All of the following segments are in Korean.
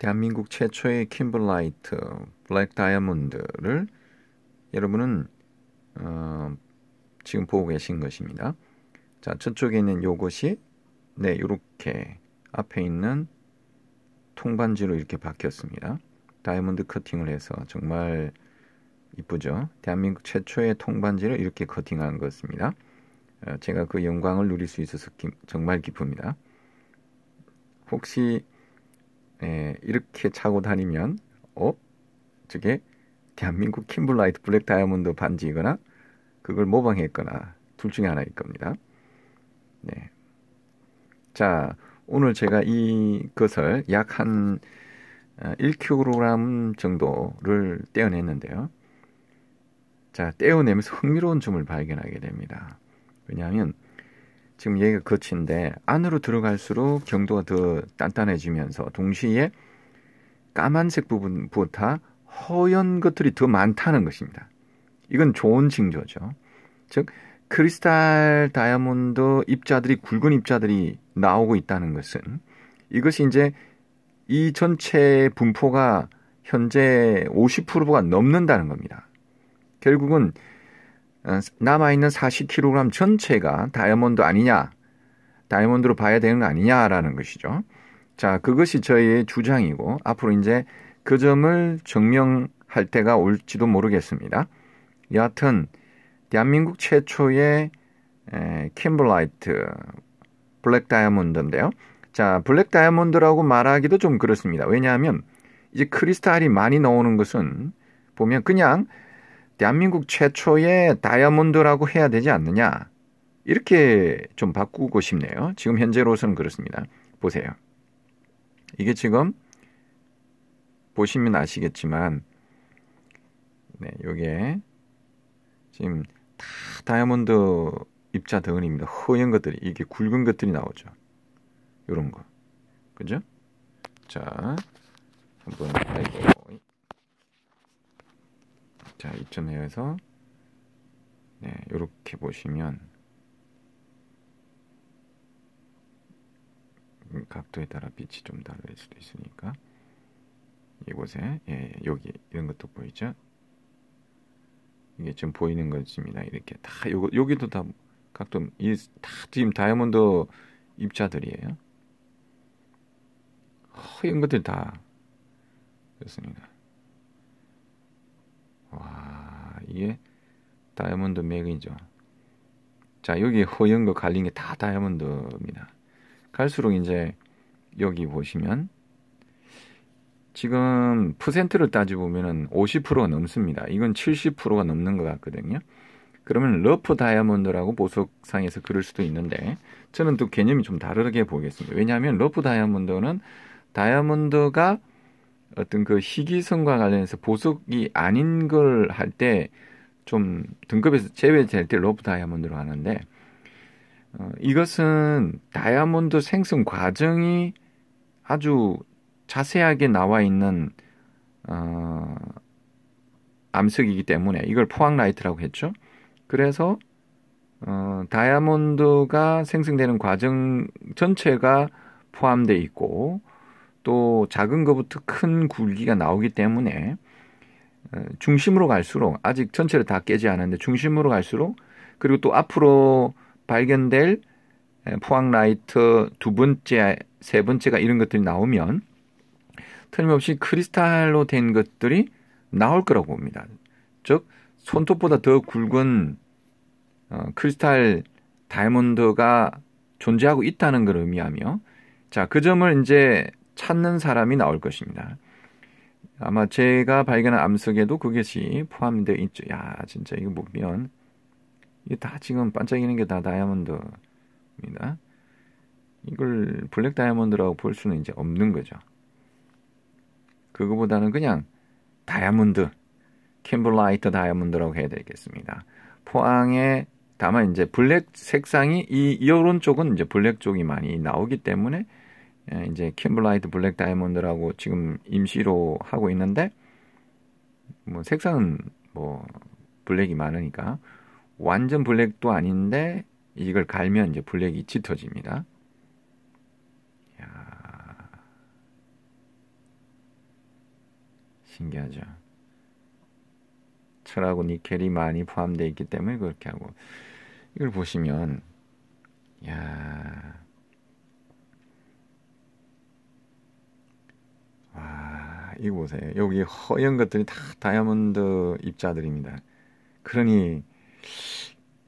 대한민국 최초의 킴블라이트, 블랙 다이아몬드를 여러분은 어, 지금 보고 계신 것입니다. 자, 저쪽에 있는 요것이 네, 요렇게 앞에 있는 통반지로 이렇게 바뀌었습니다. 다이아몬드 커팅을 해서 정말 이쁘죠. 대한민국 최초의 통반지를 이렇게 커팅한 것입니다. 어, 제가 그 영광을 누릴 수 있어서 기, 정말 기쁩니다. 혹시 예, 이렇게 차고 다니면 어 저게 대한민국 킴블라이트 블랙 다이아몬드 반지이거나 그걸 모방했거나 둘 중에 하나일 겁니다. 네. 자, 오늘 제가 이것을 약 한 1kg 어, 정도를 떼어냈는데요. 자, 떼어내면서 흥미로운 점을 발견하게 됩니다. 왜냐하면 지금 얘기가 거친데 안으로 들어갈수록 경도가 더 단단해지면서 동시에 까만색 부분보다 허연 것들이 더 많다는 것입니다. 이건 좋은 징조죠. 즉 크리스탈 다이아몬드 입자들이 굵은 입자들이 나오고 있다는 것은 이것이 이제 이 전체 분포가 현재 50%가 넘는다는 겁니다. 결국은 어, 남아있는 40kg 전체가 다이아몬드 아니냐, 다이아몬드로 봐야 되는 거 아니냐라는 것이죠. 자, 그것이 저희의 주장이고, 앞으로 이제 그 점을 증명할 때가 올지도 모르겠습니다. 여하튼, 대한민국 최초의 캠블라이트 블랙 다이아몬드인데요. 자, 블랙 다이아몬드라고 말하기도 좀 그렇습니다. 왜냐하면 이제 크리스탈이 많이 나오는 것은 보면 그냥 대한민국 최초의 다이아몬드라고 해야 되지 않느냐. 이렇게 좀 바꾸고 싶네요. 지금 현재로서는 그렇습니다. 보세요. 이게 지금 보시면 아시겠지만 네, 요게 지금 다 다이아몬드 입자 덩어리입니다. 허연 것들이 이게 굵은 것들이 나오죠. 요런 거. 그죠? 자, 한번 아이요 자 이쯤 해서 네 이렇게 보시면 음, 각도에 따라 빛이 좀 다를 수도 있으니까 이곳에 예, 예, 여기 이런 것도 보이죠? 이게 지금 보이는 것입니다. 이렇게 다 요거 여기도 다 각도 이 다 지금 다이아몬드 입자들이에요. 허 이런 것들 다 그렇습니다. 와, 이게 다이아몬드 맥이죠. 자, 여기 허연 거 갈린 게 다 다이아몬드입니다. 갈수록 이제 여기 보시면 지금 퍼센트를 따져보면은 50%가 넘습니다. 이건 70%가 넘는 것 같거든요. 그러면 러프 다이아몬드라고 보석상에서 그럴 수도 있는데 저는 또 개념이 좀 다르게 보겠습니다. 왜냐하면 러프 다이아몬드는 다이아몬드가 어떤 그 희귀성과 관련해서 보석이 아닌 걸 할 때 좀 등급에서 제외될 때 로프 다이아몬드로 하는데 어, 이것은 다이아몬드 생성 과정이 아주 자세하게 나와 있는 어, 암석이기 때문에 이걸 포항라이트라고 했죠. 그래서 어, 다이아몬드가 생성되는 과정 전체가 포함돼 있고 또 작은 것부터 큰 굴기가 나오기 때문에 어, 중심으로 갈수록 아직 전체를 다 깨지 않았는데 중심으로 갈수록 그리고 또 앞으로 발견될 포항 라이트 두 번째, 세 번째가 이런 것들이 나오면 틀림없이 크리스탈로 된 것들이 나올 거라고 봅니다. 즉 손톱보다 더 굵은 어, 크리스탈 다이몬드가 존재하고 있다는 걸 의미하며 자 그 점을 이제 찾는 사람이 나올 것입니다. 아마 제가 발견한 암석에도 그것이 포함되어 있죠. 야, 진짜 이거 보면 이게 다 지금 반짝이는 게 다 다이아몬드입니다. 이걸 블랙 다이아몬드라고 볼 수는 이제 없는 거죠. 그거보다는 그냥 다이아몬드, 캠블라이트 다이아몬드라고 해야 되겠습니다. 포항에 다만 이제 블랙 색상이 이 이런 쪽은 이제 블랙 쪽이 많이 나오기 때문에 예, 이제 캠블라이트 블랙 다이몬드라고 지금 임시로 하고 있는데 뭐 색상은 뭐 블랙이 많으니까 완전 블랙도 아닌데 이걸 갈면 이제 블랙이 짙어집니다. 야 신기하죠. 철하고 니켈이 많이 포함되어 있기 때문에 그렇게 하고 이걸 보시면 야 이곳에 여기 허연 것들이 다 다이아몬드 입자들입니다. 그러니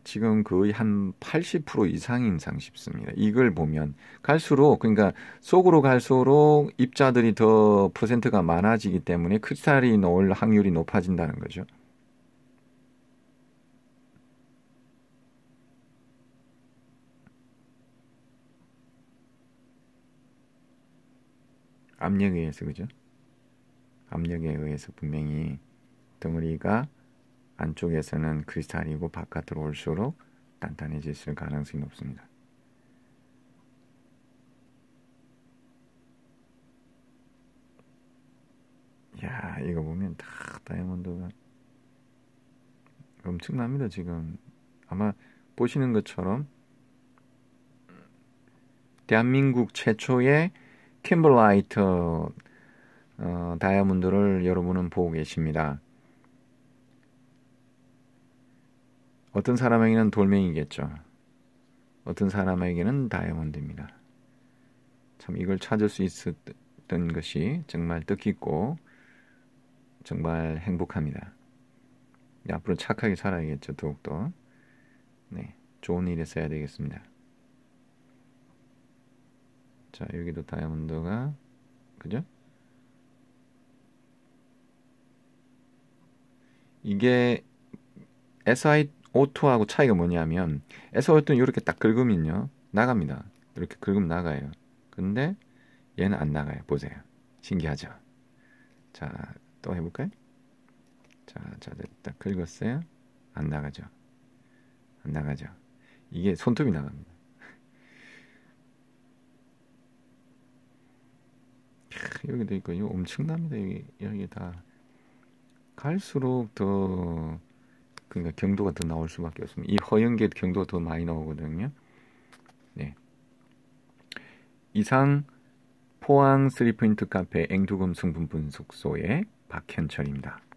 지금 거의 한 80% 이상인 상 싶습니다. 이걸 보면 갈수록 그러니까 속으로 갈수록 입자들이 더 퍼센트가 많아지기 때문에 크리스탈이 넣을 확률이 높아진다는 거죠. 압력에 의해서 그죠? 압력에 의해서 분명히 덩어리가 안쪽에서는 크리스탈이고 바깥으로 올수록 단단해질 수 가능성이 높습니다. 야 이거 보면 다 다이아몬드가 엄청납니다 지금 아마 보시는 것처럼 대한민국 최초의 캠블라이터 어, 다이아몬드를 여러분은 보고 계십니다. 어떤 사람에게는 돌멩이겠죠. 어떤 사람에게는 다이아몬드입니다. 참 이걸 찾을 수 있었던 것이 정말 뜻깊고 정말 행복합니다. 네, 앞으로 착하게 살아야겠죠, 더욱더. 네, 좋은 일에 이어야 되겠습니다. 자, 여기도 다이아몬드가, 그죠? 이게 SiO2하고 차이가 뭐냐면 SiO2는 이렇게 딱 긁으면요 나갑니다. 이렇게 긁으면 나가요. 근데 얘는 안 나가요. 보세요. 신기하죠? 자, 또 해볼까요? 자, 자, 네, 딱 긁었어요. 안 나가죠. 안 나가죠. 이게 손톱이 나갑니다. 여기도 있고, 이거 엄청납니다. 여기, 여기 다. 갈수록 더 그러니까 경도가 더 나올 수밖에 없습니다. 이 허연계 경도가 더 많이 나오거든요. 네. 이상 포항 3포인트 카페 앵두금 성분 분석소의 박현철입니다.